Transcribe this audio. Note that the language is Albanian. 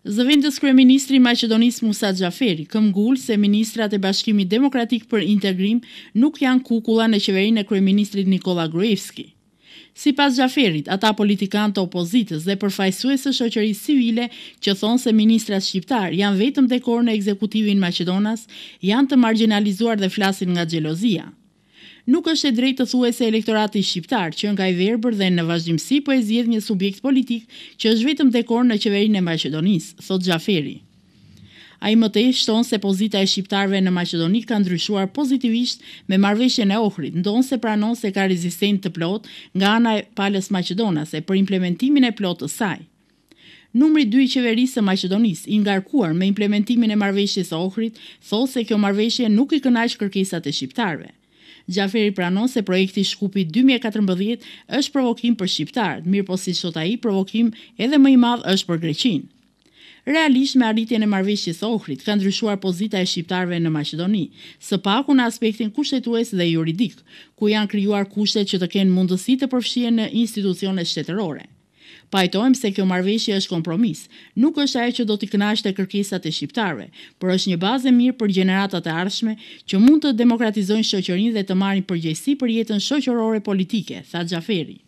Zëvendës Kryeministri Maqedonis Musa Gjaferi, këm se Ministrat e Bashkimi Demokratik për Integrim nuk janë kukula në qeverin e Kryeministrit Nikola Gruevski. Si pas Gjaferit, ata politikanë të opozitës dhe përfajsues e shoqëri civile që thonë se Ministrat Shqiptar janë vetëm dekor në ekzekutivin Maqedonas, janë të marginalizuar dhe flasin nga gjelozia nuk është e drejtë të thuaj se elektorati shqiptar që nga i verbër dhe në vazhdimsi po e zjedh një subjekt politik që është vetëm dekor në qeverinë e Maqedonisë, thot Gjaferi. A i mëtej shtonë se pozita e shqiptarve në Macedonik ka ndryshuar pozitivisht me marveshjen e ohrit, ndonë se pranon se ka rezistent të plot nga ana e palës Maqedonase për implementimin e plot të saj. Numri 2 i qeverisë së Maqedonisë, i ngarkuar me implementimin e marrëveshjes së Ohrit, thosë se kjo marrëveshje nuk i kënaq kërkesat e shqiptarëve. Gjaferi pranon se projekti Shkupi 2014 është provokim për shqiptarët, mirë po si sot ai provokim edhe më i madh është për Greqinë. Realisht me arritjen e marrëveshjes së Ohrit ka ndryshuar pozita e shqiptarëve në Maqedoni, së paku në aspektin kushtetues dhe juridik, ku janë krijuar kushtet që të kenë mundësi të përfshihen në institucione shtetërore. Pajtojmë se kjo marveshje është kompromis. Nuk është ajo që do t'i kënaqë të kërkesat e shqiptarëve, por është një bazë mirë për gjeneratat e ardhshme që mund të demokratizojnë shoqërinë dhe të marrin përgjegjësi për jetën shoqërore politike, tha Gjaferi.